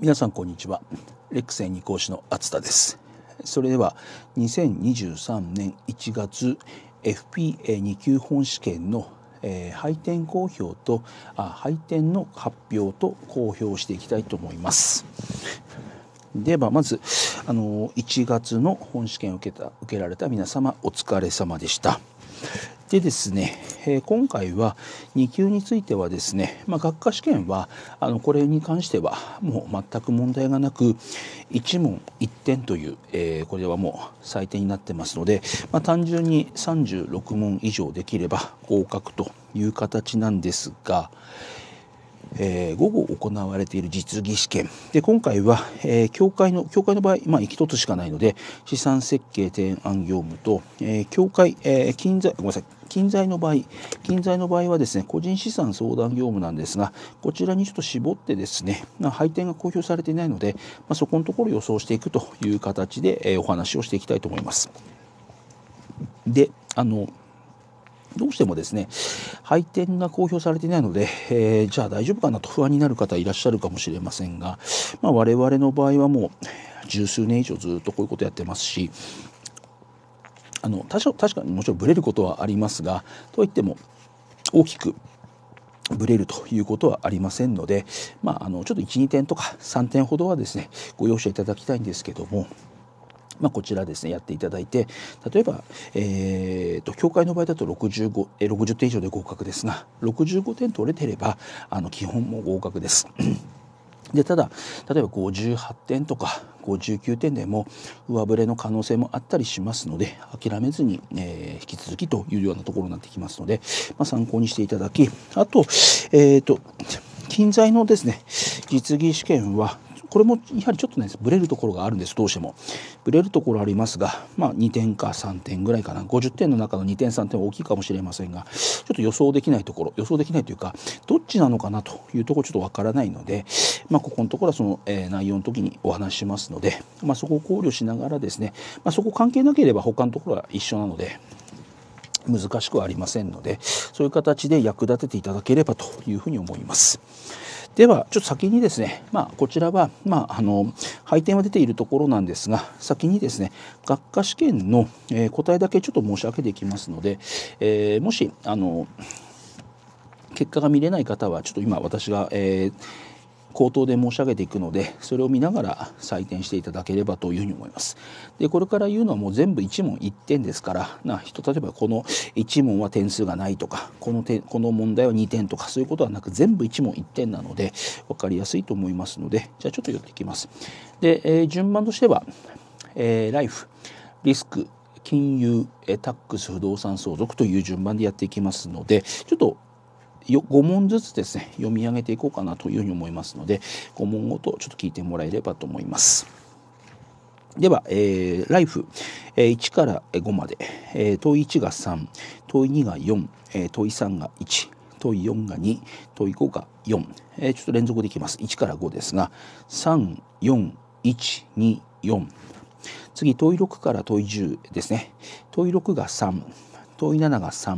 皆さんこんにちはレックス演技講師の厚田ですそれでは2023年1月 FPA2 級本試験の、えー、配点公表とあ配点の発表と公表していきたいと思いますではまずあの1月の本試験を受けた受けられた皆様お疲れ様でしたでですね、えー、今回は2級についてはですね、まあ、学科試験はあのこれに関してはもう全く問題がなく1問1点という、えー、これはもう採点になってますので、まあ、単純に36問以上できれば合格という形なんですが、えー、午後行われている実技試験で今回は、えー、教会の教会の場合、まあ、1つしかないので資産設計提案業務と、えー、教会、えー、金財ごめんなさい近在の場合、近在の場合はですね、個人資産相談業務なんですが、こちらにちょっと絞ってですね、ま配点が公表されていないので、まそこのところ予想していくという形で、えお話をしていきたいと思います。で、あの、どうしてもですね、配点が公表されていないので、えー、じゃあ大丈夫かなと不安になる方いらっしゃるかもしれませんが、まあ、我々の場合はもう十数年以上ずっとこういうことやってますし、あの多少確かにもちろんブレることはありますがといっても大きくブレるということはありませんので、まあ、あのちょっと12点とか3点ほどはですねご容赦いただきたいんですけども。まあ、こちらですねやっていただいて例えば、えーと、教会の場合だと65え60点以上で合格ですが65点取れてればあの基本も合格です。でただ例えば58点とか59点でも上振れの可能性もあったりしますので諦めずに、えー、引き続きというようなところになってきますので、まあ、参考にしていただきあとえっ、ー、と近在のですね実技試験はこれもやはりちょっとねブレるところがあるんですどうしてもブレるところありますが、まあ、2点か3点ぐらいかな50点の中の2点3点は大きいかもしれませんがちょっと予想できないところ予想できないというかどっちなのかなというところちょっとわからないので、まあ、ここのところはその、えー、内容の時にお話しますので、まあ、そこを考慮しながらですね、まあ、そこ関係なければ他のところは一緒なので難しくはありませんのでそういう形で役立てていただければというふうに思います。ではちょっと先にですね、まあ、こちらは、まあ、あの配点は出ているところなんですが先にですね学科試験の、えー、答えだけちょっと申し上げていきますので、えー、もしあの結果が見れない方はちょっと今私が、えー口頭で申し上げていくのでそれを見ながら採点していただければというふうに思います。でこれから言うのはもう全部1問1点ですからな人例えばこの1問は点数がないとかこの点この問題は2点とかそういうことはなく全部1問1点なので分かりやすいと思いますのでじゃあちょっと寄ってきます。で、えー、順番としては、えー、ライフリスク金融タックス不動産相続という順番でやっていきますのでちょっと5問ずつですね読み上げていこうかなというふうに思いますので5問ごとちょっと聞いてもらえればと思います。では、えー、ライフ、えー、1から5まで、えー、問1が3問2が4、えー、問3が1問4が2問5が4、えー、ちょっと連続でいきます1から5ですが34124次問6から問10ですね問6が3問7が3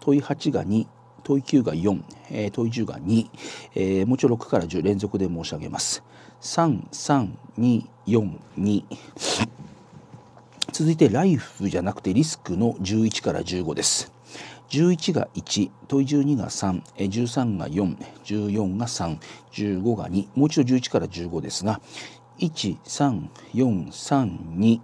問8が2問い9が4、えー、問い10が2、えー、もちろん6から10連続で申し上げます。続いてライフじゃなくてリスクの11から15です。11が1、問い12が3、13が4、14が3、15が2、もう一度11から15ですが、1、3、4、3、2、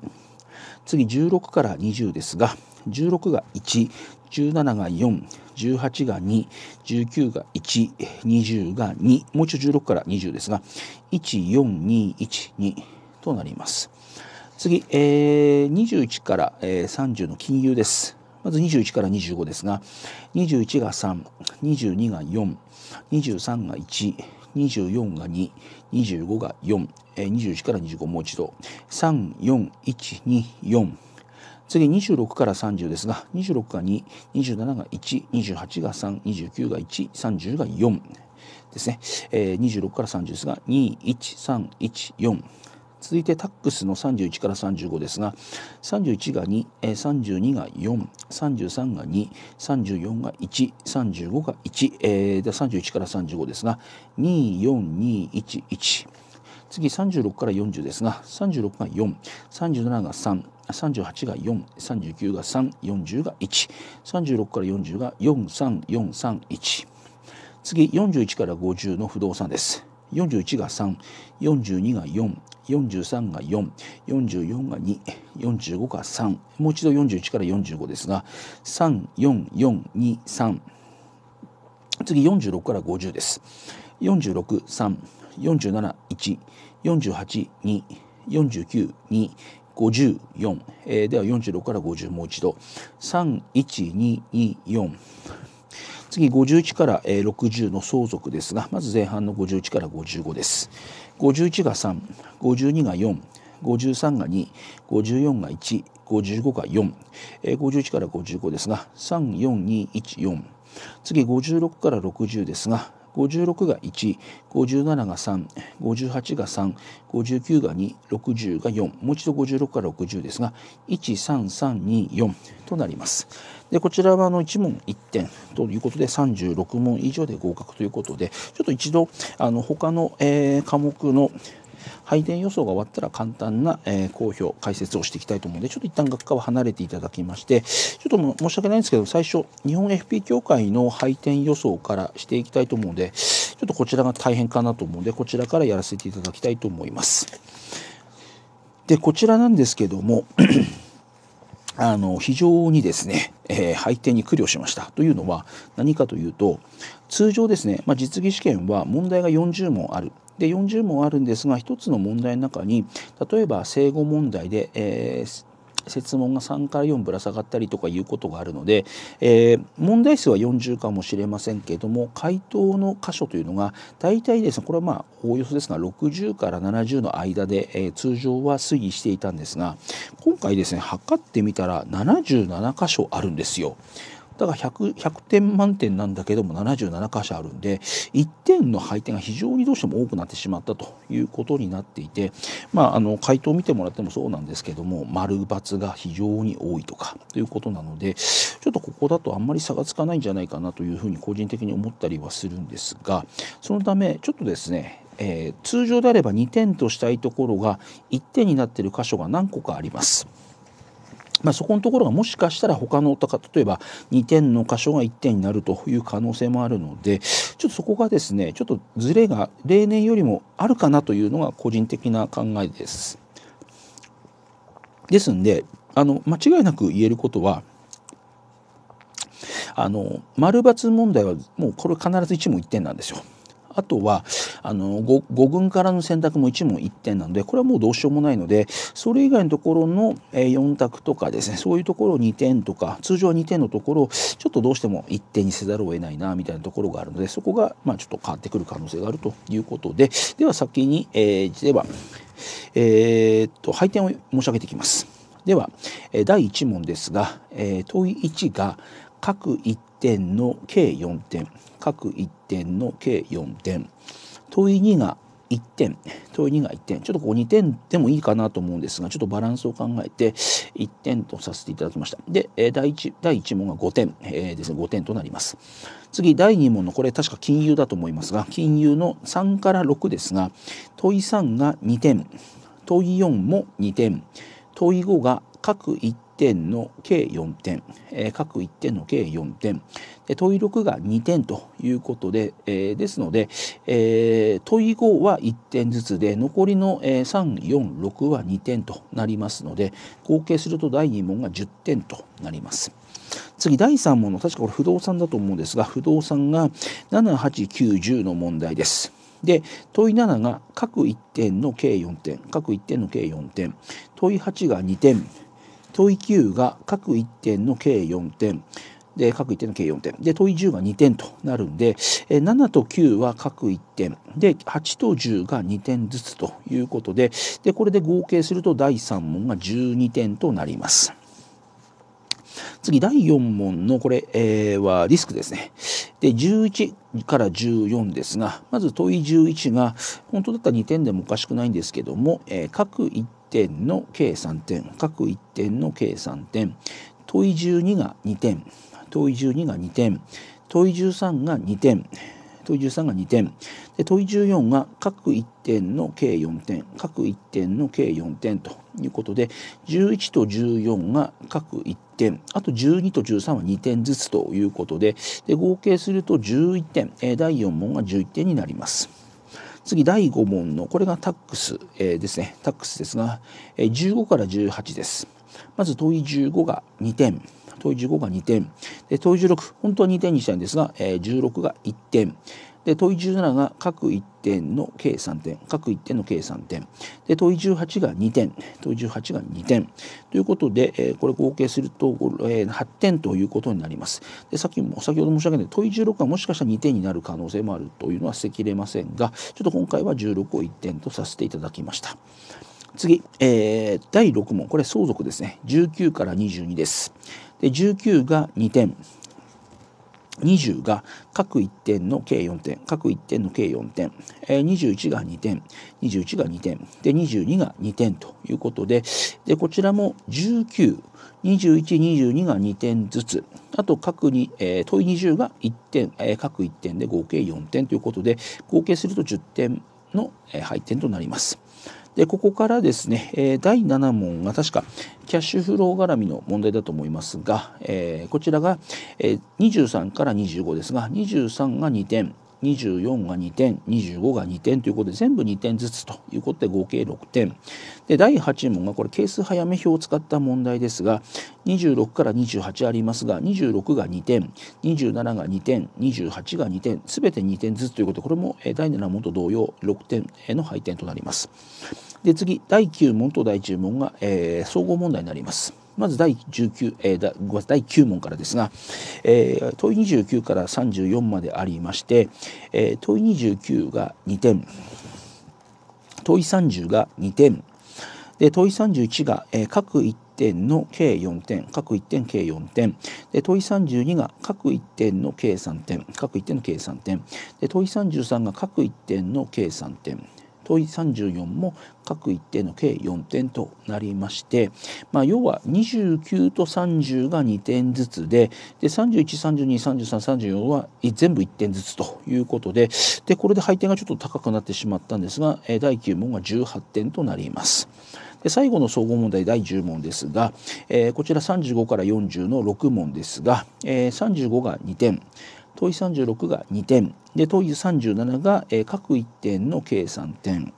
次16から20ですが、16が1、17が4、18が2、19が1、20が2、もう一度16から20ですが、1、4、2、1、2となります。次、えー、21から、えー、30の金融です。まず21から25ですが、21が3、22が4、23が1、24が2、25が4、えー、21から25もう一度、3、4、1、2、4、次26から30ですが26が227が128が329が130が4ですね、えー、26から30ですが21314続いてタックスの31から35ですが31が2、えー、32が433が234が135が1、えー、31から35ですが24211次36から40ですが36が437が3 38が439が340が136から40が43431次41から50の不動産です41が342が443が444が245が3もう一度41から45ですが34423次46から50です4634714824924 54、えー、では46から50もう一度31224次51から60の相続ですがまず前半の51から55です51が352が453が254が155が451から55ですが34214次56から60ですが56が157が358が359が260が4もう一度56から60ですが13324となりますでこちらはあの1問1点ということで36問以上で合格ということでちょっと一度あの他の、えー、科目の配電予想が終わったら簡単な、えー、公表解説をしていきたいと思うのでちょっと一旦学科は離れていただきましてちょっと申し訳ないんですけど最初日本 FP 協会の配点予想からしていきたいと思うのでちょっとこちらが大変かなと思うのでこちらからやらせていただきたいと思います。でこちらなんですけどもあの非常にですね、えー、配点に苦慮しましたというのは何かというと通常ですね、まあ、実技試験は問題が40問ある。で40問あるんですが1つの問題の中に例えば正誤問題で、えー、設問が3から4ぶら下がったりとかいうことがあるので、えー、問題数は40かもしれませんけれども回答の箇所というのが大体ですねこれはまあおおよそですが60から70の間で、えー、通常は推移していたんですが今回ですね測ってみたら77箇所あるんですよ。だから 100, 100点満点なんだけども77箇所あるんで1点の配点が非常にどうしても多くなってしまったということになっていて、まあ、あの回答を見てもらってもそうなんですけども丸×が非常に多いとかということなのでちょっとここだとあんまり差がつかないんじゃないかなというふうに個人的に思ったりはするんですがそのためちょっとですねえー、通常であれば2点としたいところが1点になっている箇所が何個かあります。まあ、そこのところがもしかしたら他の例えば2点の箇所が1点になるという可能性もあるのでちょっとそこがですねちょっとずれが例年よりもあるかなというのが個人的な考えです。ですんであの間違いなく言えることはあの丸×問題はもうこれ必ず1問1点なんですよ。あとはあの 5, 軍からの選択も1問1点なのでこれはもうどうしようもないのでそれ以外のところの4択とかですねそういうところ2点とか通常は2点のところをちょっとどうしても1点にせざるを得ないなみたいなところがあるのでそこがまあちょっと変わってくる可能性があるということででは先に、えー、では、えー、っと配点を申し上げていきます。では第1問ですが、えー、問い1が各1点の計4点各1点の計4点問い2が1点問い2が1点ちょっとここ2点でもいいかなと思うんですがちょっとバランスを考えて1点とさせていただきましたで第 1, 第1問が5点、えー、ですね5点となります次第2問のこれ確か金融だと思いますが金融の3から6ですが問い3が2点問い4も2点問い5が各1点の計4点、えー、各1点の計4点問い6が2点ということで、えですので、え問い5は1点ずつで残りの、え346は2点となりますので合計すると第2問が10点となります。次第3問の確かこれ不動産だと思うんですが不動産が78910の問題です。で問い7が各1点の計4点各1点の計4点問い8が2点問い9が各1点の計4点で各1点の計4点で問い10が2点となるんで7と9は各1点で8と10が2点ずつということででこれで合計すると第3問が12点となります。次第4問のこれ、えー、はリスクですね。で11から14ですがまず問い11が本当だったら2点でもおかしくないんですけども、えー、各1点の計3点各1点の計3点問い12が2点問い12が2点問い13が2点問い13が2点で問い14が各1点の計4点各1点の計4点ということで11と14が各1点あと12と13は2点ずつということでで合計すると11点第4問が11点になります。次第5問のこれがタックス、ですねタックスですが、15から18ですまず問い15が2点問い15が2点で問い16本当は2点にしたいんですが、えー、16が1点で問い17が各1点の計3点各1点の計3点で問い18が2点問い18が2点ということで、えー、これ合計すると、えー、8点ということになりますでさっきも先ほど申し上げた問い16がもしかしたら2点になる可能性もあるというのは捨てきれませんがちょっと今回は16を1点とさせていただきました次、えー、第6問これ相続ですね19から22ですで19が2点20が各1点の計4点各1点の計4点、え21が2点21が2点で22が2点ということででこちらも19 2122が2点ずつあと各に、えー、問い20が1点、えー、各1点で合計4点ということで合計すると10点の配点となります。でここからですね、え第7問が確かキャッシュフロー絡みの問題だと思いますが、えこちらが、え23から25ですが23が2点24が2点25が2点ということで全部2点ずつということで合計6点で第8問がこれ係数早め表を使った問題ですが26から28ありますが26が2点27が2点28が2点全て2点ずつということでこれも第7問と同様6点への配点となります。で次第9問と第10問が、えー、総合問題になります。まず第 ,19、えー、第9問からですが、えー、問い29から34までありまして、えー、問い29が2点問い30が2点で問い31が、えー、各1点の計4点各1点計4点で問い32が各1点の計3点各1点の計3点で問い33が各1点の計3点問い34も各一定の計4点となりまして、まあ、要は29と30が2点ずつでで31323334は全部1点ずつということででこれで配点がちょっと高くなってしまったんですが第9問が18点となります。で最後の総合問題第10問ですが、えー、こちら35から40の6問ですが、えー、35が2点問い36が2点で問い37が、えー、各1点の計算点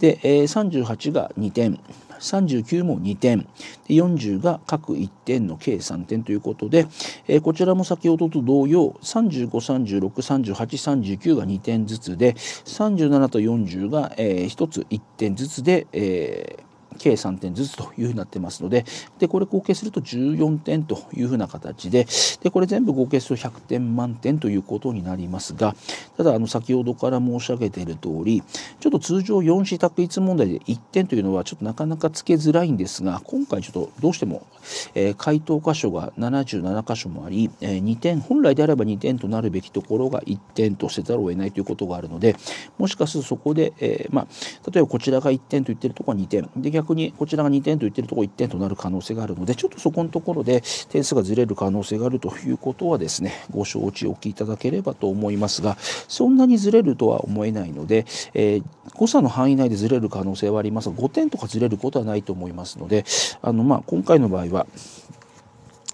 で、えー、38が2点39も2点で40が各1点の計3点ということで、えー、こちらも先ほどと同様35363839が2点ずつで37と40が、えー、1つ1点ずつで、えー、計3点ずつというふうになってますのででこれ合計すると14点というふうな形ででこれ全部合計すると100点満点ということになりますがただあの先ほどから申し上げている通りちょっと通常4子択一問題で1点というのはちょっとなかなかつけづらいんですが今回ちょっとどうしても、えー、回答箇所が77箇所もあり、えー、2点本来であれば2点となるべきところが1点とせざるを得ないということがあるのでもしかするとそこで、えー、まあ、例えばこちらが1点と言ってるところは2点で逆にこちらが2点と言ってるところ1点となる可能性があるのでちょっとそこのところで点数がずれる可能性があるということはですねご承知おきいただければと思いますがそんなにずれるとは思えないので、えー、誤差の範囲内でずれる可能性はありますが5点とかずれることはないと思いますのであのまあ今回の場合は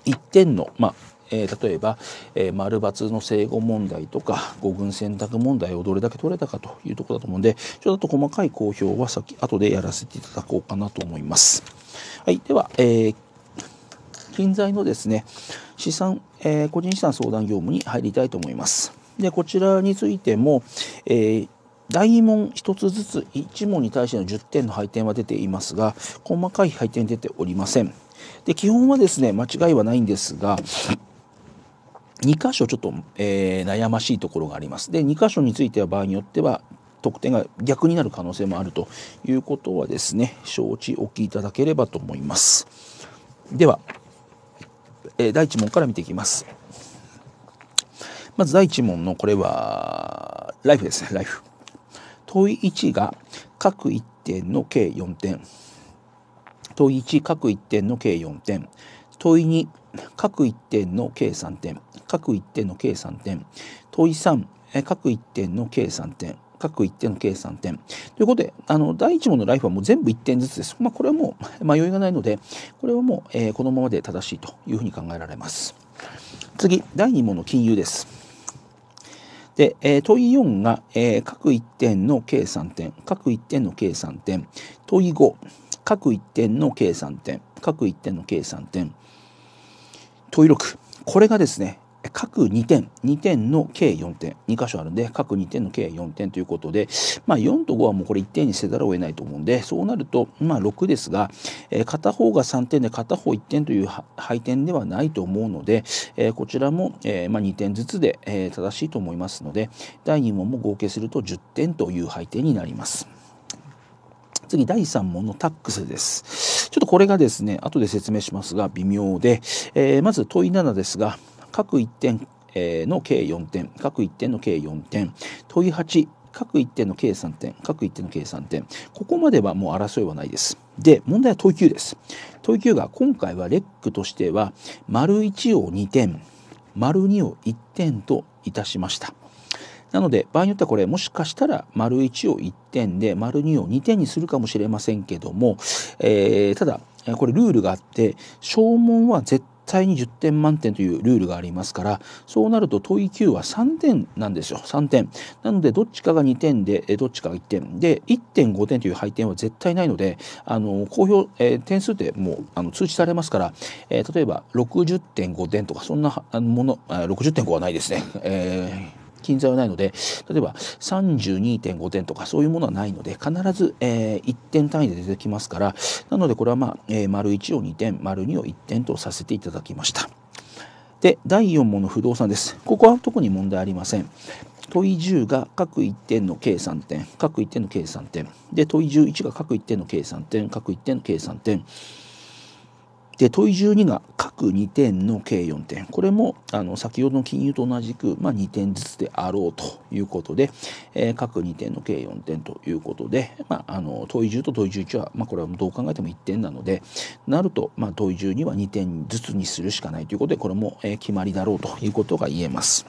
1点の、まあ、えー、例えば、えー、丸抜の正誤問題とか五軍選択問題をどれだけ取れたかというところだと思うんでちょっと細かい公表は先後でやらせていただこうかなと思います。はい、では、えー、近在のですね資産、えー、個人資産相談業務に入りたいと思います。でこちらについても、えー大問1つずつ1問に対しての10点の配点は出ていますが細かい配点出ておりませんで基本はですね間違いはないんですが2箇所ちょっと、えー、悩ましいところがあります。で2箇所については場合によっては得点が逆になる可能性もあるということはですね承知おきいただければと思います。では、えー、第1問から見ていきます。まず第1問のこれはライフですね ライフ。問い1が各1点の計4点。問い1各1点の計4点。問い2各1点の計算点各1点の計算点問い3各1点の計算点各1点の計算点。ということで、あの、第1問のライフはもう全部1点ずつです。まあ、これはもう 迷いがないので、これはもう、えー、このままで正しいというふうに考えられます。次、第2問の金融です。で、えー、問い4が、えー、各1点の計算点、各1点の計算点。問い5、各1点の計算点、各1点の計算点。問い6これがですね各2点2点の計4点2箇所あるんで各2点の計4点ということで、まあ、4と5はもうこれ1点にせざるを得ないと思うんでそうなると、まあ、6ですが、えー、片方が3点で片方1点という配点ではないと思うので、えー、こちらも、えー、まあ、2点ずつで、え正しいと思いますので第2問も合計すると10点という配点になります。次第3問のタックスです。ちょっとこれがですね、後で説明しますが微妙で、えー、まず問い7ですが、各1点の計4点、各1点の計4点、問い8、各1点の計3点、各1点の計3点。ここまではもう争いはないです。で、問題は問い9です。問い9が今回はレックとしては、丸1を2点、丸2を1点といたしました。なので場合によってはこれもしかしたら丸1を1点で丸2を2点にするかもしれませんけども、えー、ただこれルールがあって証文は絶対に10点満点というルールがありますからそうなると問い9は3点なんですよ3点なのでどっちかが2点でどっちかが1点で1.5点という配点は絶対ないのであの公表、えー、点数ってもうあの通知されますから、えー、例えば60.5点とかそんなもの60.5はないですね、えー近在はないので例えば32.5点とかそういうものはないので必ず、えー、1点単位で出てきますからなのでこれはまあ、えー、丸1を2点丸2を1点とさせていただきました。で第4問の不動産です。ここは特に問題ありません。問い10が各1点の計算点各1点の計算点で問い11が各1点の計算点各1点の計算点。で問い12が各2点の計4点これもあの先ほどの金融と同じく、まあ、2点ずつであろうということで、えー、各2点の計4点ということで、まあ、あの問い10と問い11は、まあ、これはどう考えても1点なのでなると、まあ、問い12は2点ずつにするしかないということでこれも、えー、決まりだろうということが言えます。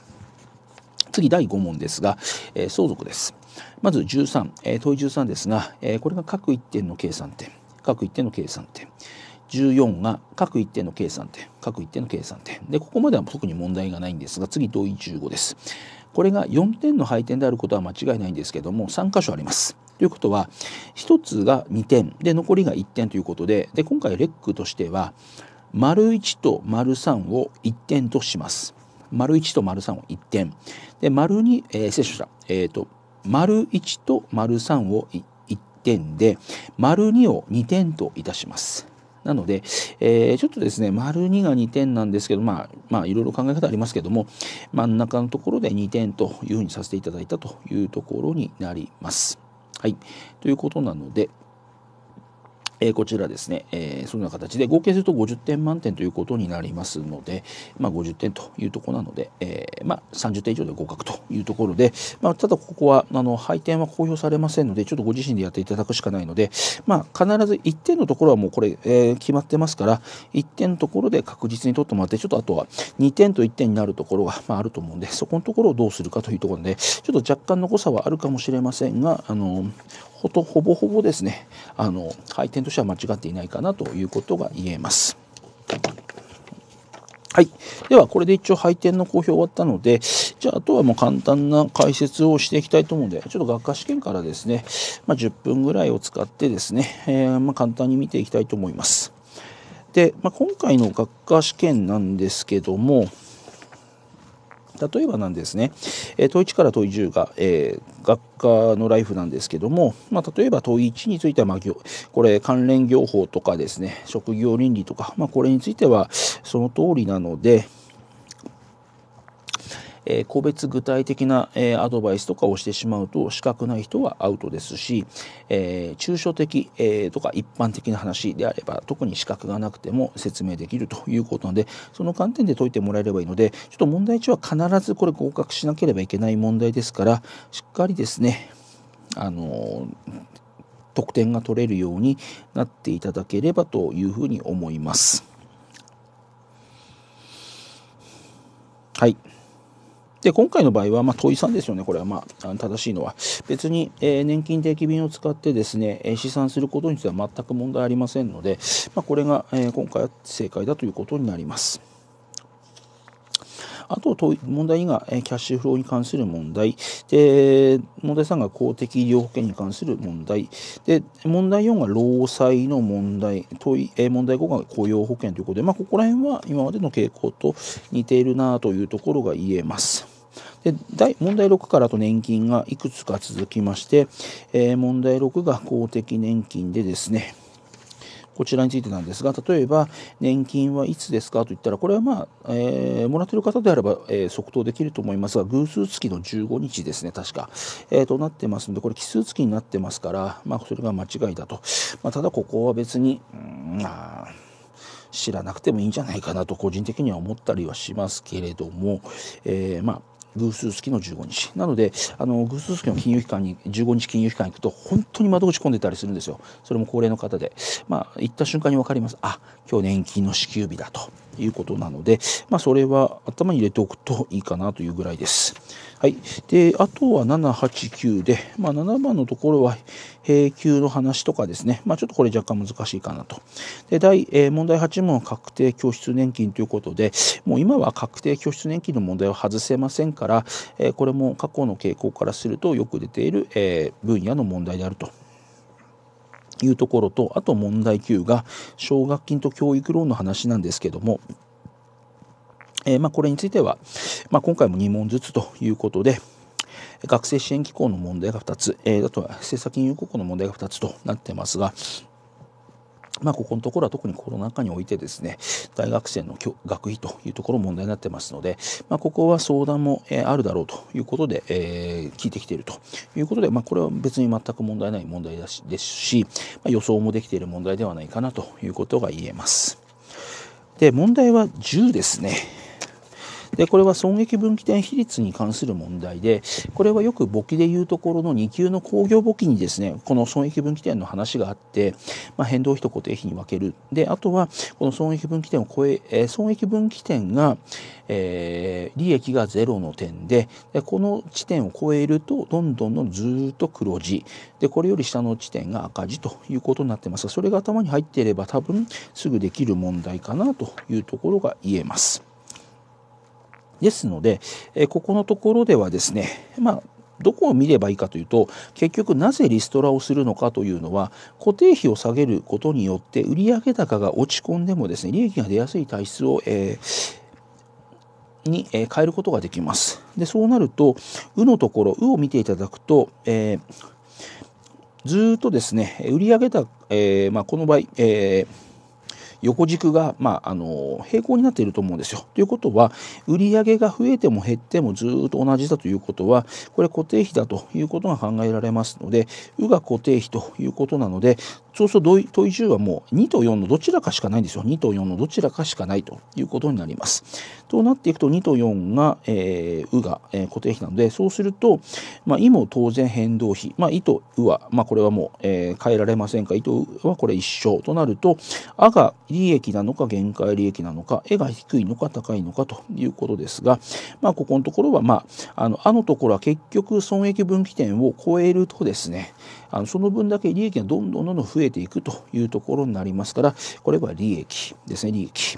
次第5問ですが、えー、相続です。まず13、えー、問い13ですが、えー、これが各1点の計算点各1点の計算点。14が各一定の計算点各一定の計算点でここまでは特に問題がないんですが次同意15ですこれが4点の配点であることは間違いないんですけども3箇所ありますということは1つが2点で残りが1点ということでで今回レックとしては丸1と丸3を1点とします丸1と丸3を1点で丸2、えー、失礼しましえっ、ー、と丸1と丸3を1点で丸2を2点といたしますなので、えー、ちょっとですね、丸2が2点なんですけど、まあ、まあ、いろいろ考え方ありますけども、真ん中のところで2点というふうにさせていただいたというところになります。はい。ということなので、えこちらですね、えー、そんな形で合計すると50点満点ということになりますので、まあ、50点というところなので、えー、まあ、30点以上で合格というところで、まあ、ただここはあの配点は公表されませんのでちょっとご自身でやっていただくしかないので、ま必ず1点のところはもうこれ、えー、決まってますから1点のところで確実に取ってもらってちょっとあとは2点と1点になるところが、まあ、ると思うんでそこのところをどうするかというところでちょっと若干の誤差はあるかもしれませんがあのほとほぼほぼですねあの配点としては間違っていないかなということが言えます。はい。では、これで一応配点の公表終わったので、じゃあ、あとはもう簡単な解説をしていきたいと思うので、ちょっと学科試験からですね、まあ、10分ぐらいを使ってですね、えー、まあ、簡単に見ていきたいと思います。で、まあ、今回の学科試験なんですけども、例えばなんですね、えー、問1から問10が、えー、学科のライフなんですけども、まあ、例えば問1については、まあ、これ関連業法とかですね職業倫理とか、まあ、これについてはその通りなので、え個別具体的な、えアドバイスとかをしてしまうと資格ない人はアウトですし、え抽象的、えとか一般的な話であれば特に資格がなくても説明できるということなのでその観点で解いてもらえればいいのでちょっと問題1は必ずこれ合格しなければいけない問題ですからしっかりですねあの得点が取れるようになっていただければというふうに思います。はい。で、今回の場合は、まあ、問いさんですよね、これは、まあ、正しいのは。別に、えー、年金定期便を使ってですね、えー、試算することについては全く問題ありませんので、まあ、これが、えー、今回は正解だということになります。あと問題2がキャッシュフローに関する問題。で、問題3が公的医療保険に関する問題。で、問題4が労災の問題。問い問題5が雇用保険ということで、まあ、ここら辺は今までの傾向と似ているなというところが言えます。で問題6からと年金がいくつか続きまして、えー、問題6が公的年金でですねこちらについてなんですが例えば年金はいつですかと言ったらこれはまあ、えー、もらっている方であれば、えー、即答できると思いますが偶数月の15日ですね確か、えー、となってますのでこれ奇数月になってますから、まあ、それが間違いだと、まあ、ただここは別にうんあ知らなくてもいいんじゃないかなと個人的には思ったりはしますけれども、えー、まあ偶数月の15日なのであの偶数月の金融機関に15日金融機関に行くと本当に窓口混んでたりするんですよそれも高齢の方でまあ行った瞬間に分かりますあ今日年金の支給日だと。いうことなので、まあ、それは頭に入れておくといいかなというぐらいです。はい、であとは789で、まあ、7番のところは平休の話とかですね、まあ、ちょっとこれ若干難しいかなと。で第、えー、問題8問確定拠出年金ということでもう今は確定拠出年金の問題は外せませんから、えー、これも過去の傾向からするとよく出ている、えー、分野の問題であると。いうところと、あと問題9が、奨学金と教育ローンの話なんですけども、えー、まあ、これについては、まあ、今回も2問ずつということで、学生支援機構の問題が2つ、えー、あとは政策金融公庫の問題が2つとなってますが、まあ、ここのところは特にコロナ禍においてですね、大学生の学費というところ問題になってますので、まあ、ここは相談も、えあるだろうということで、えー、聞いてきているということで、まあ、これは別に全く問題ない問題だしですし、まあ、予想もできている問題ではないかなということが言えます。で、問題は10ですね。でこれは損益分岐点比率に関する問題でこれはよく簿記でいうところの2級の工業簿記にですねこの損益分岐点の話があって、まあ、変動費と固定費に分けるであとはこの損益分岐点を超ええー、損益分岐点が、えー、利益がゼロの点ででこの地点を超えるとどんどんどんずっと黒字でこれより下の地点が赤字ということになってますがそれが頭に入っていれば多分すぐできる問題かなというところが言えます。ですので、えここのところではですね、まあ、どこを見ればいいかというと結局なぜリストラをするのかというのは固定費を下げることによって売上高が落ち込んでもですね利益が出やすい体質を、えー、に、え変えることができます。でそうなると「う」のところ「う」を見ていただくと、えー、ずっとですね売上高、えーまあ、この場合、えー横軸が、まあ、あの平行になっていると思うんですよ。ということは売上が増えても減ってもずっと同じだということはこれ固定費だということが考えられますので「う」が固定費ということなのでそうすると問い10はもう2と4のどちらかしかないんですよ。2と4のどちらかしかないということになります。となっていくと2と4が、えー、うが、えー、固定比なのでそうすると、まあ、いも当然変動比、まあ、いとうは、まあ、これはもう、えー、変えられませんかいとうはこれ一緒となるとあが利益なのか限界利益なのかえが低いのか高いのかということですが、まあ、ここのところは、まあ、あのあのところは結局損益分岐点を超えるとですねあのその分だけ利益がどんどんどんどん増えていくというところになりますからこれは利益ですね利益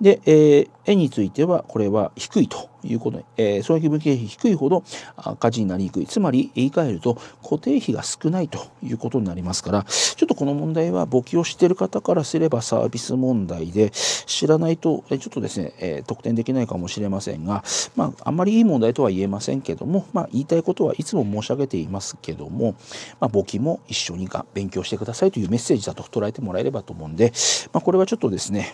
で、えー、絵についてはこれは低いということで、えー、損益分岐費低いほど赤字になりにくいつまり言い換えると固定費が少ないということになりますからちょっとこの問題は簿記をしている方からすればサービス問題で知らないとちょっとですね、えー、得点できないかもしれませんが、まあ、あんまりいい問題とは言えませんけども、まあ、言いたいことはいつも申し上げていますけども、まあ、簿記も一緒にが勉強してくださいというメッセージだと捉えてもらえればと思うんで、まあ、これはちょっとですね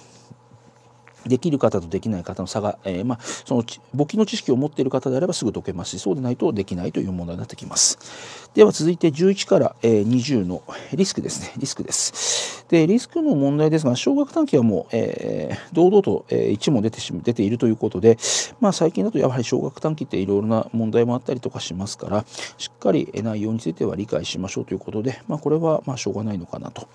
できる方とできない方の差が、えー、まあ、その簿記の知識を持っている方であればすぐ解けますしそうでないとできないという問題になってきますでは続いて11から20のリスクですねリスクですでリスクの問題ですが少額短期はもう、えー、堂々と1問出て出ているということで、まあ、最近だとやはり少額短期っていろいろな問題もあったりとかしますからしっかり内容については理解しましょうということで、まあ、これはまあしょうがないのかなと。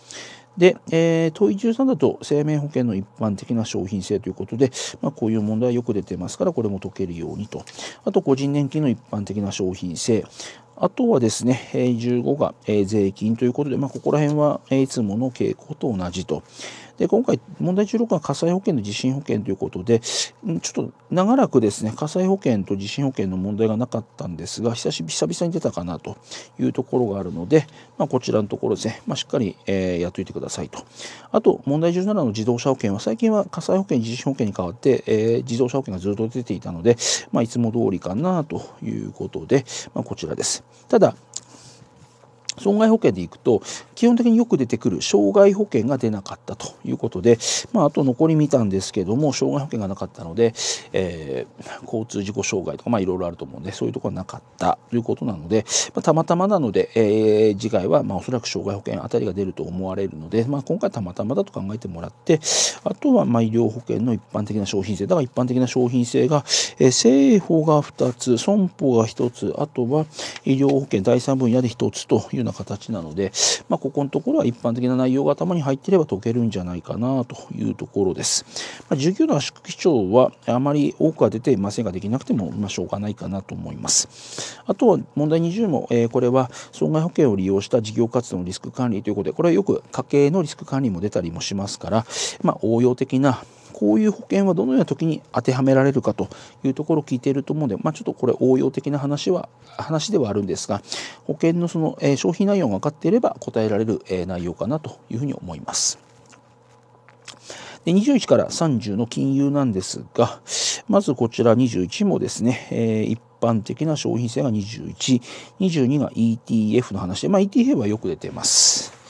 で、えー、問一13だと生命保険の一般的な商品性ということで、まあ、こういう問題はよく出てますから、これも解けるようにと。あと、個人年金の一般的な商品性。あとはですね、15が税金ということで、まあ、ここら辺はいつもの傾向と同じと。で今回問題16は火災保険と地震保険ということでちょっと長らくですね火災保険と地震保険の問題がなかったんですが久し久々に出たかなというところがあるので、まあ、こちらのところですね、まあ、しっかり、えー、やっといてくださいとあと問題17の自動車保険は最近は火災保険地震保険に代わって、えー、自動車保険がずっと出ていたので、まあ、いつも通りかなということで、まあ、こちらですただ損害保険でいくと基本的によく出てくる障害保険が出なかったということで、まあ、あと残り見たんですけども障害保険がなかったので、えー、交通事故障害とか、まあ、いろいろあると思うんでそういうところはなかったということなので、まあ、たまたまなので、えー、次回は、まあ、おそらく障害保険あたりが出ると思われるので、まあ、今回たまたまだと考えてもらってあとはまあ医療保険の一般的な商品性だから一般的な商品性が、えー、政府が2つ損保が1つあとは医療保険第3分野で1つというような形なので、まあ、ここのところは一般的な内容が頭に入っていれば解けるんじゃないかなというところです。まあ、19の圧縮基調はあまり多くは出ていませんができなくても、まあ、しょうがないかなと思います。あとは問題20も、えー、これは損害保険を利用した事業活動のリスク管理ということでこれはよく家計のリスク管理も出たりもしますから、まあ、応用的なこういう保険はどのような時に当てはめられるかというところを聞いていると思うので、まあ、ちょっとこれ応用的な話は話ではあるんですが保険のその、え商内容が分かっていれば答えられる、え内容かなというふうに思います。で21から30の金融なんですが、まずこちら21もですね、え一般的な商品性が21、22が ETF の話で、まあ、ETF はよく出てます。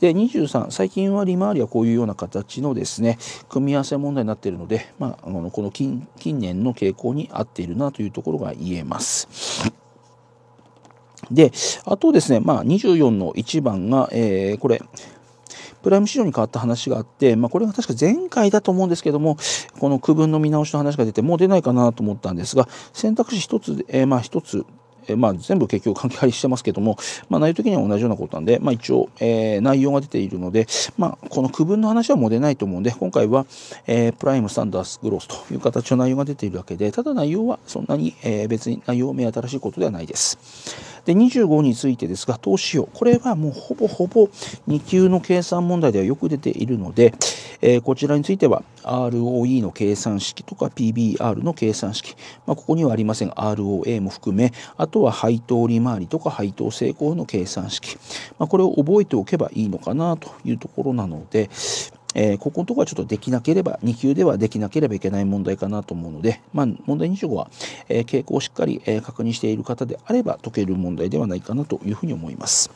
で23最近は利回りはこういうような形のですね組み合わせ問題になっているので、まあ、あのこの近年の傾向に合っているなというところが言えます。であとですね、まあ、24の1番が、えー、これプライム市場に変わった話があって、まあ、これが確か前回だと思うんですけども、この区分の見直しの話が出て、もう出ないかなと思ったんですが、選択肢1つ、えー、まあ1つえまあ、全部結局関係してますけども、まあ、内容的には同じようなことなんで、まあ、一応、えー、内容が出ているので、まあ、この区分の話はもう出ないと思うんで今回は、えー、プライムスタンダースグロスという形の内容が出ているわけでただ内容はそんなに、えー、別に内容目新しいことではないです。で25についてですが投資用これはもうほぼほぼ2級の計算問題ではよく出ているので、えー、こちらについては ROE の計算式とか PBR の計算式、まあ、ここにはありません ROA も含めあとは配当利回りとか配当成功の計算式、まあ、これを覚えておけばいいのかなというところなので、えー、ここのところはちょっとできなければ、2級ではできなければいけない問題かなと思うので、まあ、問題25は、えー、傾向をしっかり、えー、確認している方であれば解ける問題ではないかなというふうに思います。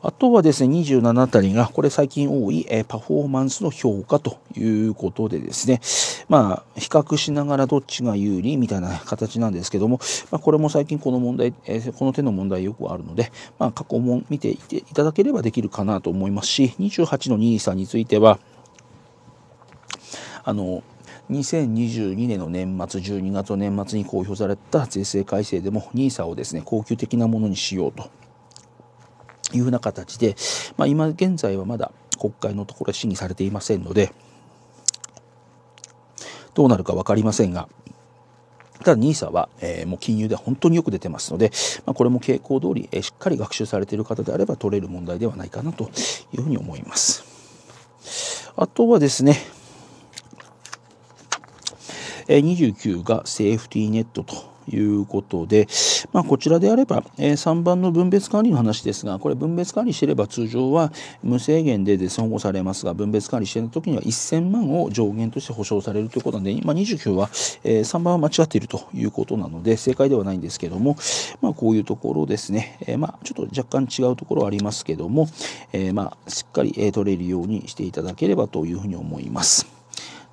あとはですね、27あたりが、これ最近多い、えパフォーマンスの評価ということでですね、まあ、比較しながらどっちが有利みたいな形なんですけども、まあ、これも最近この問題、えこの手の問題よくあるので、まあ、過去問見ていていただければできるかなと思いますし、28の23については、あの、2022年の年末12月の年末に公表された税制改正でも NISA をですね恒久的なものにしようというふうな形で、まあ、今現在はまだ国会のところで審議されていませんので、どうなるか分かりませんが、ただ NISA は、えー、もう金融では本当によく出てますので、まあ、これも傾向通り、えー、しっかり学習されている方であれば取れる問題ではないかなというふうに思います。あとはですね、えー、29がセーフティーネットということで、まあ、こちらであれば、えー、3番の分別管理の話ですがこれ分別管理してれば通常は無制限でです、ね、保護されますが分別管理している時には1000万を上限として保証されるということなで今29は、えー、3番は間違っているということなので正解ではないんですけども、まあ、こういうところですね、えー、まあ、ちょっと若干違うところはありますけども、えまあ、しっかり、え取れるようにしていただければというふうに思います。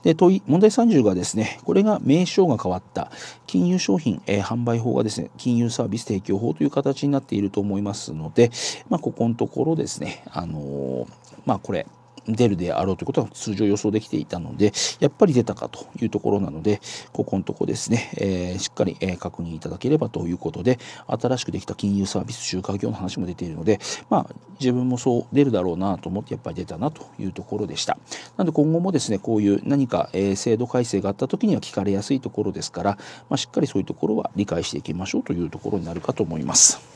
で問い問題30がですねこれが名称が変わった金融商品、えー、販売法がですね金融サービス提供法という形になっていると思いますので、まあ、ここのところですね、あのー、まあ、これ出るであろうということは通常予想できていたので、やっぱり出たかというところなので、ここのとこですね、えー、しっかり、え確認いただければということで、新しくできた金融サービス集荷業の話も出ているので、まあ、自分もそう出るだろうなと思って、やっぱり出たなというところでした。なので今後もですね、こういう何か、え制度改正があった時には聞かれやすいところですから、まあ、しっかりそういうところは理解していきましょうというところになるかと思います。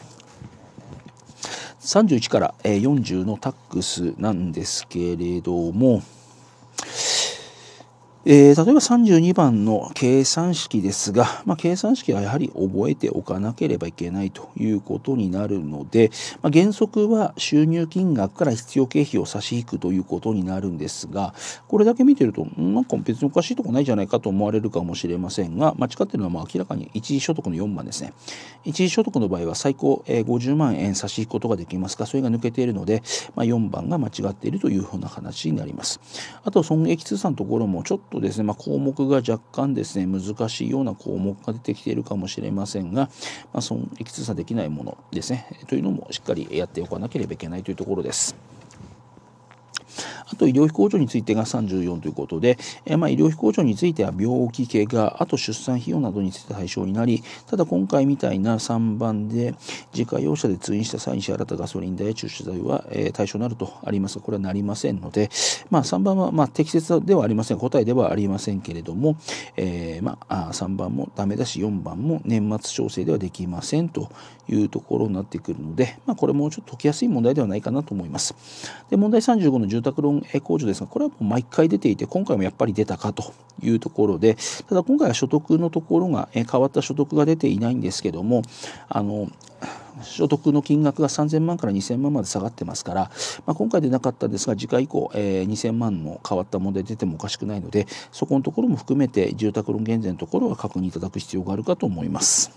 31から40のタックスなんですけれども、えー、例えば32番の計算式ですが、まあ、計算式はやはり覚えておかなければいけないということになるので、まあ、原則は収入金額から必要経費を差し引くということになるんですがこれだけ見てるとなんか別におかしいとこないじゃないかと思われるかもしれませんが間違ってるのはまあ明らかに一時所得の4番ですね一時所得の場合は最高50万円差し引くことができますがそれが抜けているので、まあ、4番が間違っているというふうな話になりますあと損益通算のところもちょっととですね、まあ、項目が若干ですね、難しいような項目が出てきているかもしれませんが、まあ、損益通さできないものですね、というのもしっかりやっておかなければいけないというところです。あと医療費控除についてが34ということで、えまあ、医療費控除については病気、怪我、あと出産費用などについて対象になり、ただ今回みたいな3番で自家用車で通院した際に支払ったガソリン代や駐車代は、え対象になるとありますが、これはなりませんので、まあ、3番は、ま適切ではありません、答えではありませんけれども、えー、まあ、3番もダメだし、4番も年末調整ではできませんというところになってくるので、まあ、これもちょっと解きやすい問題ではないかなと思います。で問題35の住宅ローン控除ですがこれはもう毎回出ていて今回もやっぱり出たかというところでただ今回は所得のところが変わった所得が出ていないんですけどもあの所得の金額が3000万から2000万まで下がってますから、まあ、今回でなかったですが次回以降、えー、2000万の変わった問題出てもおかしくないのでそこのところも含めて住宅ローン減税のところは確認いただく必要があるかと思います。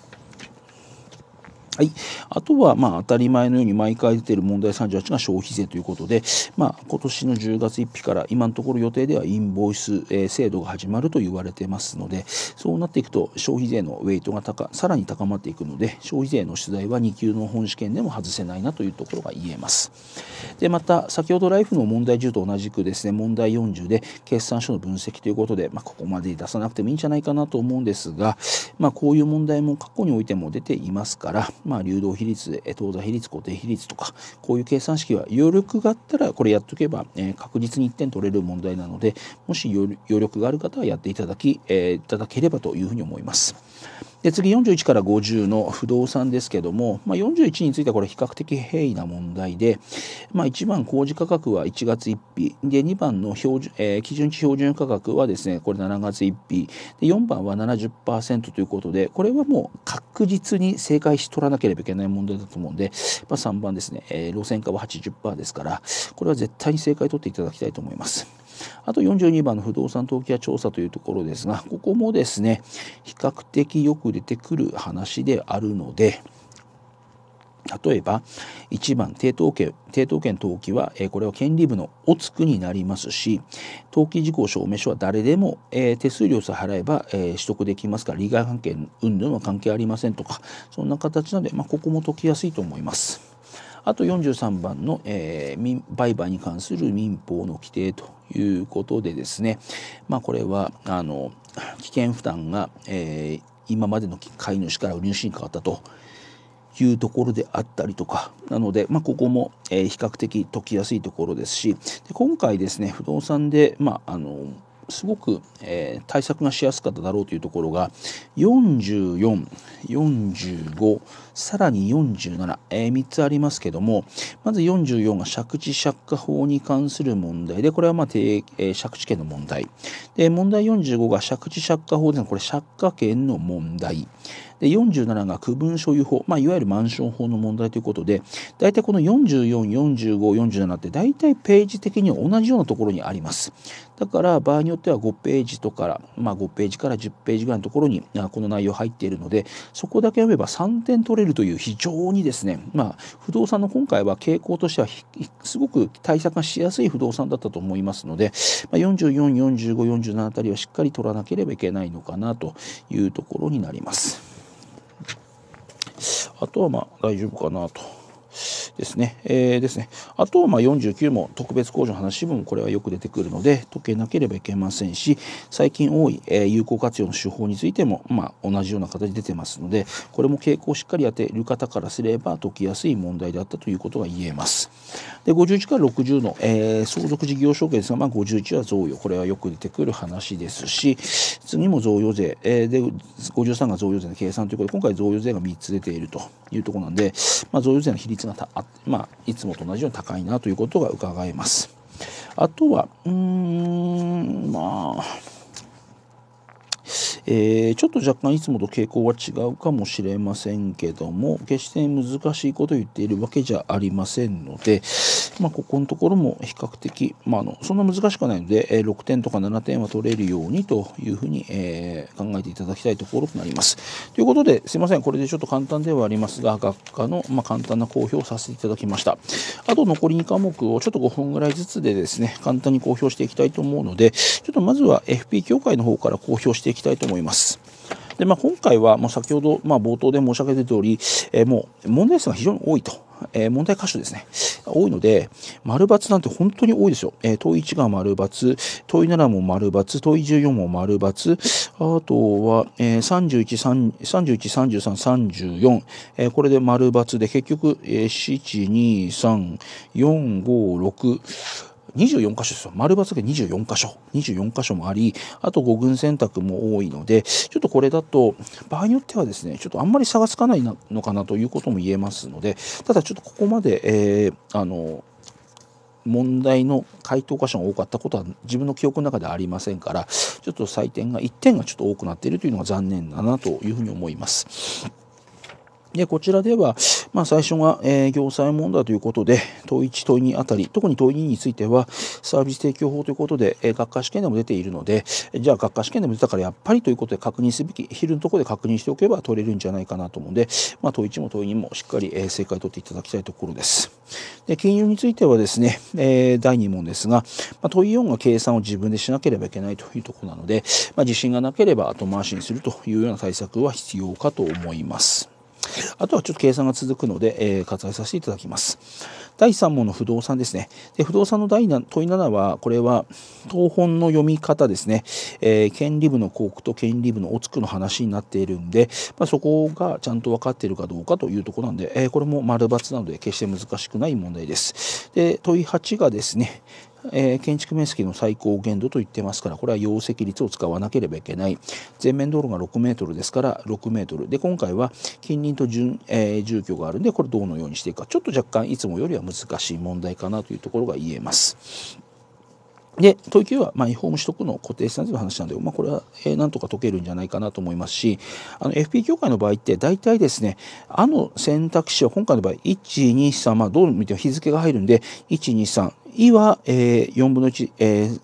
はい、あとは、まあ、当たり前のように毎回出ている問題38が消費税ということで、まあ、今年の10月1日から今のところ予定ではインボイス、制度が始まると言われてますのでそうなっていくと消費税のウェイトが高さらに高まっていくので消費税の取材は2級の本試験でも外せないなというところが言えますでまた先ほどライフの問題10と同じくですね問題40で決算書の分析ということで、まあ、ここまで出さなくてもいいんじゃないかなと思うんですが、まあ、こういう問題も過去においても出ていますからまあ、流動比率で当座比率固定比率とかこういう計算式は余力があったらこれやっとけば、えー、確実に1点取れる問題なのでもし余力がある方はやっていただき、えー、いただければというふうに思います。で次41から50の不動産ですけども、まあ、41についてはこれ比較的平易な問題で、まあ、1番工事価格は1月1日で2番の標準、えー、基準値標準価格はですねこれ7月1日で4番は70%ということでこれはもう確実に正解し取らなければいけない問題だと思うんで、まあ、3番ですね、えー、路線価は80%ですからこれは絶対に正解取っていただきたいと思います。あと42番の不動産登記や調査というところですがここもですね比較的よく出てくる話であるので例えば1番抵当権抵当権登記は、えこれは権利部のおつくになりますし登記事項証明書は誰でも、え手数料さえ払えば、え取得できますから利害関係云々は関係ありませんとかそんな形なので、まあ、ここも解きやすいと思います。あと43番の、えー、売買に関する民法の規定ということでですね、まあ、これはあの危険負担が、えー、今までの飼い主から売り主に変わったと。いうところであったりとかなので、まあ、ここも、えー、比較的解きやすいところですしで今回ですね不動産で、まあ、あのすごく、えー、対策がしやすかっただろうというところが4445さらに47、えー、3つありますけどもまず44が借地借家法に関する問題でこれはまあ、えー、借地権の問題で問題45が借地借家法でのこれ借家権の問題で47が区分所有法、まあ、いわゆるマンション法の問題ということで大体この444547って大体ページ的には同じようなところにありますだから場合によっては5ページとか、まあ、5ページから10ページぐらいのところにこの内容入っているのでそこだけ読めば3点取れるという非常にですね、まあ、不動産の今回は傾向としてはすごく対策がしやすい不動産だったと思いますので、まあ、444547あたりはしっかり取らなければいけないのかなというところになります。あとはまあ大丈夫かなと。ですね。えー、ですね。あと、まあ、49も特別控除の話分もこれはよく出てくるので、解けなければいけませんし、最近多い、えー、有効活用の手法についても、まあ、同じような形で出てますので、これも傾向をしっかり当てる方からすれば解きやすい問題だったということが言えます。で、51から60の、えー、相続事業証券ですが、まあ、51は贈与。これはよく出てくる話ですし、次も贈与税、えー、で、53が贈与税の計算ということで、今回贈与税が3つ出ているというところなんで、まあ、贈与税の比率がまあ、いつもと同じように高いなということが伺えます。あとは、うん、まあ、えー、ちょっと若干いつもと傾向は違うかもしれませんけども決して難しいことを言っているわけじゃありませんので、まあ、ここのところも比較的、まあ、あのそんな難しくないので、え6点とか7点は取れるようにというふうに、えー、考えていただきたいところとなります。ということですいませんこれでちょっと簡単ではありますが学科の、まあ、簡単な公表をさせていただきました。あと残り2科目をちょっと5分ぐらいずつでですね簡単に公表していきたいと思うのでちょっとまずは FP 協会の方から公表していきたいと思います。思います。でまあ、今回はもう先ほど、まあ、冒頭で申し上げた通り、えー、もう問題数が非常に多いと、えー、問題箇所ですね、多いので、丸ツなんて本当に多いですよ。えー、問1が丸ツ問7も丸ツ問14も丸ツあとは、えー、31、31、33、34、えー、これで丸ツで結局、えー、7、2、3、4、5、6、24箇所ですよ。丸抜け24箇所。24箇所もあり、あと5軍選択も多いので、ちょっとこれだと、場合によってはですね、ちょっとあんまり差がつかないのかなということも言えますので、ただちょっとここまで、えー、あの、問題の回答箇所が多かったことは自分の記憶の中ではありませんから、ちょっと採点が1点がちょっと多くなっているというのが残念だなというふうに思います。で、こちらでは、まあ、最初が、えー、行政問題ということで、問1、問2あたり、特に問2については、サービス提供法ということで、えー、学科試験でも出ているので、じゃあ学科試験でも出たからやっぱりということで確認すべき、昼のところで確認しておけば取れるんじゃないかなと思うので、まあ、問1も問2もしっかり、えー、正解取っていただきたいところです。で、金融についてはですね、えー、第2問ですが、まあ、問4が計算を自分でしなければいけないというところなので、まあ、自信がなければ後回しにするというような対策は必要かと思います。あとはちょっと計算が続くので、えー、割愛させていただきます。第3問の不動産ですね。で不動産の第7問い7は、これは東本の読み方ですね、えー、権利部の広告と権利部のおつくの話になっているんで、まあ、そこがちゃんと分かっているかどうかというところなんで、えー、これも丸×なので決して難しくない問題です。で問い8がですね、えー、建築面積の最高限度と言ってますからこれは容積率を使わなければいけない全面道路が6メートルですから6メートルで今回は近隣と順、えー、住居があるんでこれどのようにしていくかちょっと若干いつもよりは難しい問題かなというところが言えます。で、問いは、まあ、違法無取得の固定資産税の話なんで、まあ、これは、えー、なんとか解けるんじゃないかなと思いますし、あの、FP 協会の場合って、大体ですね、あの選択肢は、今回の場合、1、2、3、まあ、どう見ても日付が入るんで、1、2、3、いは、えー、4分の1、えー、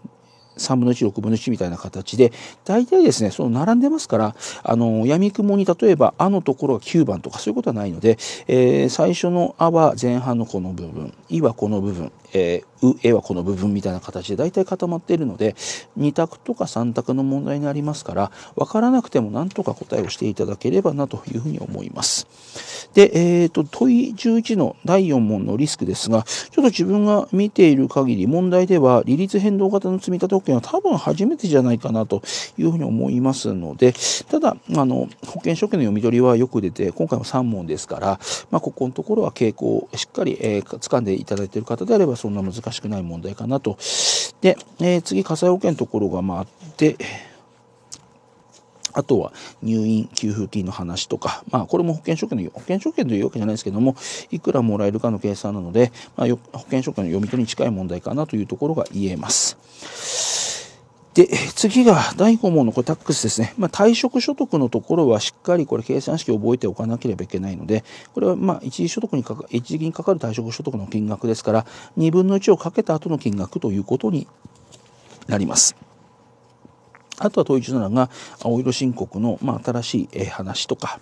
3分の1、6分の1みたいな形で、大体ですね、その並んでますから、あの、闇雲に例えば、あのところが9番とかそういうことはないので、えー、最初のあは前半のこの部分、いはこの部分、えー、上はこの部分みたいな形で大体固まっているので2択とか3択の問題になりますから分からなくても何とか答えをしていただければなというふうに思います。で、えーと、と問い11の第4問のリスクですがちょっと自分が見ている限り問題では利率変動型の積立保険は多分初めてじゃないかなというふうに思いますのでただあの保険証券の読み取りはよく出て今回も3問ですから、まあ、ここのところは傾向をしっかり、えー、掴んでいただいている方であればそんな難しくない問題かなと。で、えー、次、火災保険のところがまああって、あとは入院給付金の話とか、まあ、これも保険証券の、保険証券というわけじゃないですけども、いくらもらえるかの計算なので、まあ、保険証券の読み取りに近い問題かなというところが言えます。で、次が第5問のこれタックスですね。まあ、退職所得のところはしっかりこれ計算式を覚えておかなければいけないので、これはま一時所得にかか、一時にかかる退職所得の金額ですから、2分の1をかけた後の金額ということになります。あとは一17が青色申告の、ま新しい話とか、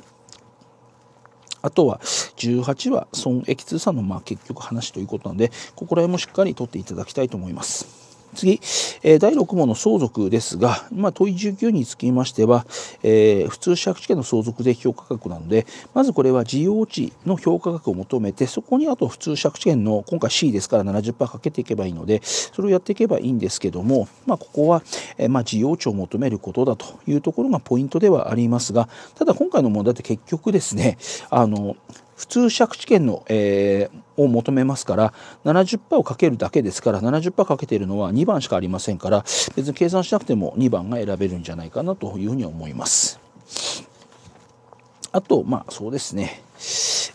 あとは18は損益通算のまあ結局話ということなので、ここら辺もしっかり取っていただきたいと思います。次、え第6問の相続ですが、まあ、問い19につきましては、えー、普通借地権の相続税評価額なのでまずこれは事業地の評価額を求めてそこにあと普通借地権の今回 C ですから70%かけていけばいいのでそれをやっていけばいいんですけども、まあ、ここは、えまあ、事業地を求めることだというところがポイントではありますがただ今回の問題って結局ですねあの普通借地権の、えー、を求めますから70%をかけるだけですから70%かけているのは2番しかありませんから別に計算しなくても2番が選べるんじゃないかなというふうに思います。あとまあそうですね、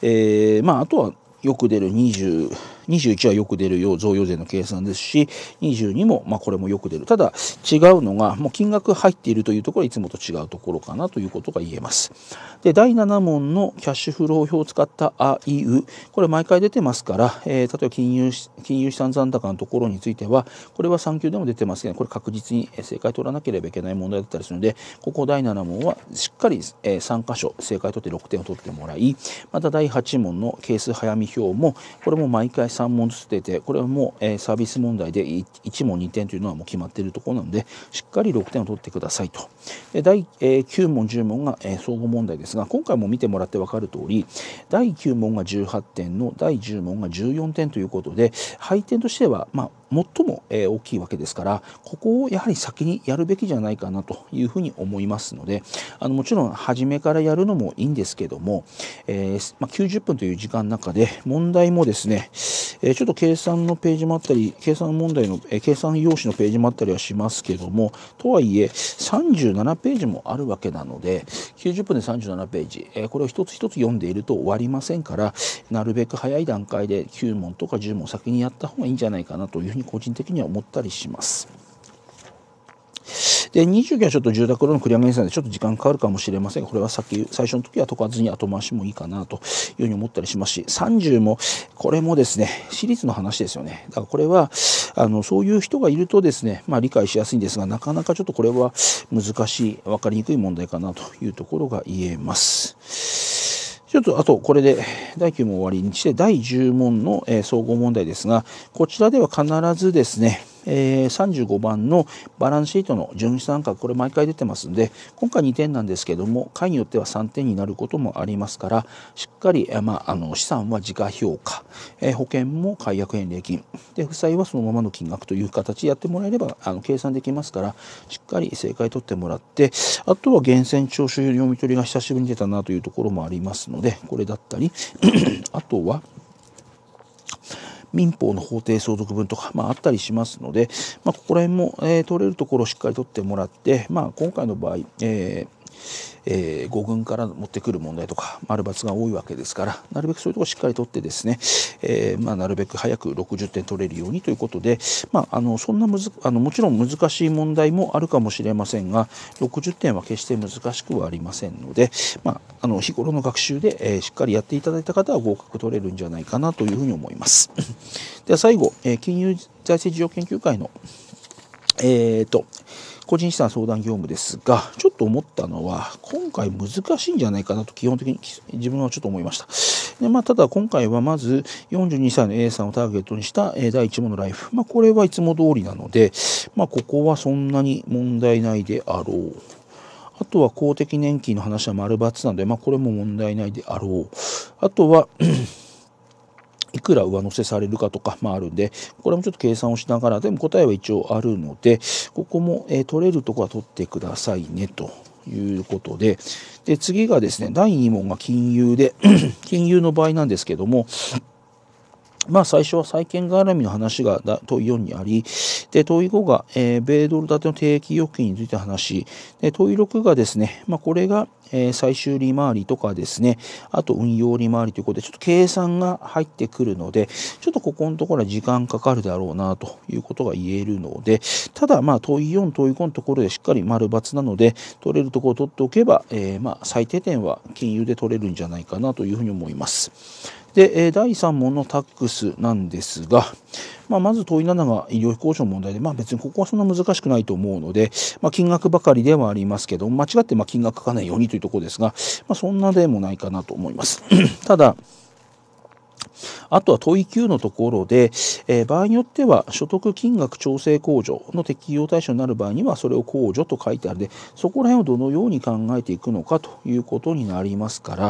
えー、まああとはよく出る20 21はよく出るよう贈与税の計算ですし、22も、まあ、これもよく出る。ただ、違うのが、もう金額入っているというところはいつもと違うところかなということが言えます。で、第7問のキャッシュフロー表を使ったあいうこれ毎回出てますから、えー、例えば金融金融資産残高のところについては、これは3級でも出てますけど、これ確実に正解取らなければいけない問題だったりするので、ここ第7問はしっかり3箇所正解取って6点を取ってもらい、また第8問のケース早見表も、これも毎回3問ずつ出てこれはもう、えサービス問題で 1, 問2点というのはもう決まっているところなのでしっかり6点を取ってくださいとで第、9問10問が、え総合問題ですが今回も見てもらって分かる通り第9問が18点の第10問が14点ということで配点としてはまあ最も大きいわけですからここをやはり先にやるべきじゃないかなというふうに思いますのであのもちろん初めからやるのもいいんですけども、えー、まあ、90分という時間の中で問題もですねえちょっと計算のページもあったり、計算問題の、え計算用紙のページもあったりはしますけども、とはいえ、37ページもあるわけなので、90分で37ページ、えこれを一つ一つ読んでいると終わりませんから、なるべく早い段階で9問とか10問先にやった方がいいんじゃないかなというふうに個人的には思ったりします。で29期はちょっと住宅ローン繰り上げですのでちょっと時間かかるかもしれませんがこれは先最初の時は解かずに後回しもいいかなというふうに思ったりしますし30もこれもですね私立の話ですよねだからこれはあのそういう人がいるとですね、まあ、理解しやすいんですがなかなかちょっとこれは難しい分かりにくい問題かなというところが言えます。ちょっとあとこれで第9問終わりにして第10問の総合問題ですがこちらでは必ずですねえ35番のバランスシートの純資産価これ毎回出てますんで今回2点なんですけども回によっては3点になることもありますからしっかり、まあ、あの資産は時価評価、え保険も解約返礼金で負債はそのままの金額という形やってもらえればあの計算できますからしっかり正解取ってもらってあとは源泉徴収読み取りが久しぶりに出たなというところもありますのでこれだったり あとは民法の法定相続分とか、まあ、あったりしますので、まあ、ここら辺も、えー、取れるところをしっかり取ってもらって、まあ、今回の場合、えーえー、5軍から持ってくる問題とか丸抜が多いわけですからなるべくそういうところをしっかりとってですね、えー、まあ、なるべく早く60点取れるようにということで、まあ、あのそんなむずあのもちろん難しい問題もあるかもしれませんが60点は決して難しくはありませんので、まあ、あの日頃の学習で、えー、しっかりやっていただいた方は合格取れるんじゃないかなというふうに思います。では最後、え金融財政事情研究会のえーと個人資産相談業務ですが、ちょっと思ったのは、今回難しいんじゃないかなと基本的に自分はちょっと思いました。でまあ、ただ今回はまず42歳の A さんをターゲットにした第1問のライフ。まあ、これはいつも通りなので、まあ、ここはそんなに問題ないであろう。あとは公的年金の話は丸×なので、まあ、これも問題ないであろう。あとはいくら上乗せされるかとか、まあ、あるんで、これもちょっと計算をしながら、でも答えは一応あるので、ここも、えー、取れるとこは取ってくださいねということで、で次がですね、第2問が金融で 金融の場合なんですけども、まあ最初は債権絡みの話が問い4にあり、で、問い5が、えー、米ドル建ての定期預金について話、で、問い6がですね、まあこれが、えー、最終利回りとかですね、あと運用利回りということで、ちょっと計算が入ってくるので、ちょっとここのところは時間かかるだろうなということが言えるので、ただまあ問い4、問い5のところでしっかり丸抜なので、取れるところを取っておけば、えー、まあ最低点は金融で取れるんじゃないかなというふうに思います。で、え第3問のタックスなんですが、まあ、まず問い7が医療費交渉の問題で、まあ、別にここはそんな難しくないと思うので、まあ、金額ばかりではありますけど、間違ってま金額書かないようにというところですが、まあ、そんなでもないかなと思います。ただ、あとは問い9のところで、えー、場合によっては所得金額調整控除の適用対象になる場合にはそれを控除と書いてあるでそこら辺をどのように考えていくのかということになりますから、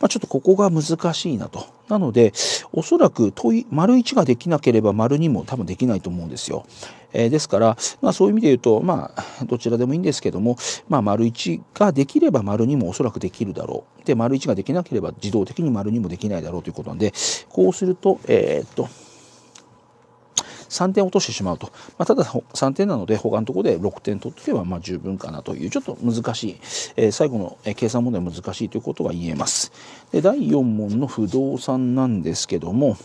まあ、ちょっとここが難しいなと。なのでおそらく問い丸1ができなければ丸2も多分できないと思うんですよ。えー、ですから、まあ、そういう意味で言うと、まあ、どちらでもいいんですけども、まあ、丸1ができれば丸2もおそらくできるだろう。で丸1ができなければ自動的に丸2もできないだろうということなんでこうすすると、えー、っと、3点落としてしまうと、まあ、ただ3点なので他のところで6点取っていけばまあ十分かなというちょっと難しい、えー、最後の計算問題難しいということが言えますで第4問の不動産なんですけども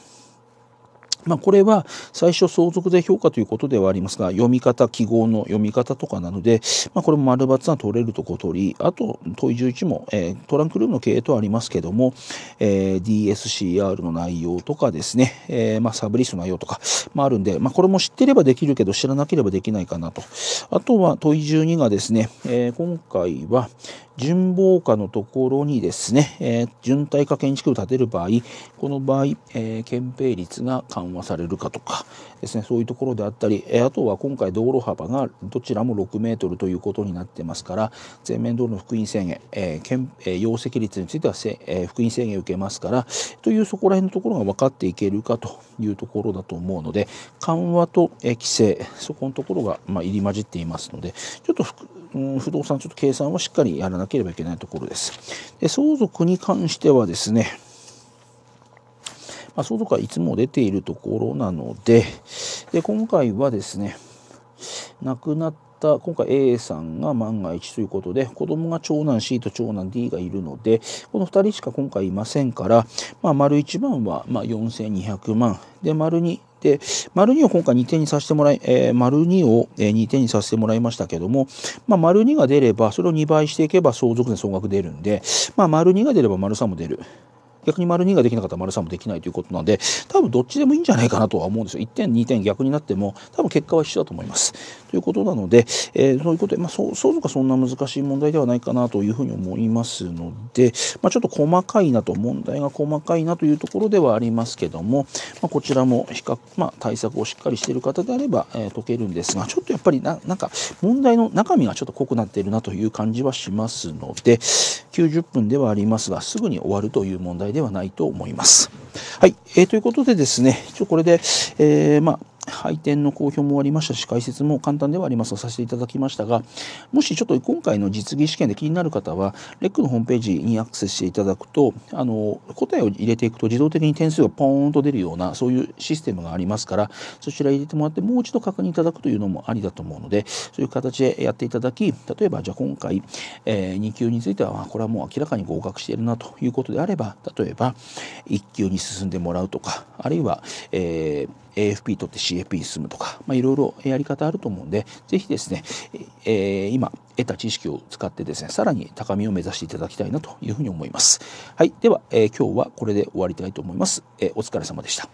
まあ、これは最初相続税評価ということではありますが読み方記号の読み方とかなので、まあ、これも丸抜は取れるとこ取りあと問い11も、えー、トランクルームの経営とありますけども、えー、DSCR の内容とかですね、えー、まあ、サブリストの内容とか、もあ、るんで、まあ、これも知ってればできるけど知らなければできないかなとあとは問い12がですね、え今回は、純防火のところにですね、えー、純体化建築を建てる場合この場合、えー、憲兵率が緩和されるかとかですねそういうところであったり、えー、あとは今回道路幅がどちらも6メートルということになってますから全面道路の福音制限、ええー、容積率についてはせ、えー、福音制限を受けますからというそこら辺のところが分かっていけるかというところだと思うので緩和と、えー、規制そこのところが、まあ、入り混じっていますのでちょっとうん、不動産ちょっと計算はしっかりやらなければいけないところです。で相続に関してはですね、まあ、相続はいつも出ているところなのでで今回はですね亡くなった今回 A さんが万が一ということで子供が長男 C と長男 D がいるのでこの2人しか今回いませんから、まあ、丸1番はま4200万で丸2で、丸2を今回2点にさせてもらい、えー、丸2を2点にさせてもらいましたけども、まあ、丸2が出れば、それを2倍していけば相続税総額出るんで、まあ、丸2が出れば丸3も出る。逆に丸2ができなかったら丸3もできないということなんで多分どっちでもいいんじゃないかなとは思うんですよ1点2点逆になっても多分結果は一緒だと思いますということなので、えー、そういうことで、まあ、うとかそんな難しい問題ではないかなというふうに思いますので、まあ、ちょっと細かいなと問題が細かいなというところではありますけども、まあ、こちらも比較、まあ、対策をしっかりしている方であれば、えー、解けるんですがちょっとやっぱりななんか問題の中身がちょっと濃くなっているなという感じはしますので90分ではありますがすぐに終わるという問題題ではないと思います。はい、えー、ということでですね、一応これで、えー、まあ、配点の公表もありましたし解説も簡単ではありますがさせていただきましたがもしちょっと今回の実技試験で気になる方はレックのホームページにアクセスしていただくとあの答えを入れていくと自動的に点数がポーンと出るようなそういうシステムがありますからそちら入れてもらってもう一度確認いただくというのもありだと思うのでそういう形でやっていただき例えばじゃあ今回、えー、2級についてはこれはもう明らかに合格しているなということであれば例えば1級に進んでもらうとかあるいは、えー AFP 取って CFP に進むとか、まあ、いろいろやり方あると思うんで、ぜひですね、えー、今得た知識を使ってですね、さらに高みを目指していただきたいなというふうに思います。はい、では、えー、今日はこれで終わりたいと思います。えー、お疲れ様でした。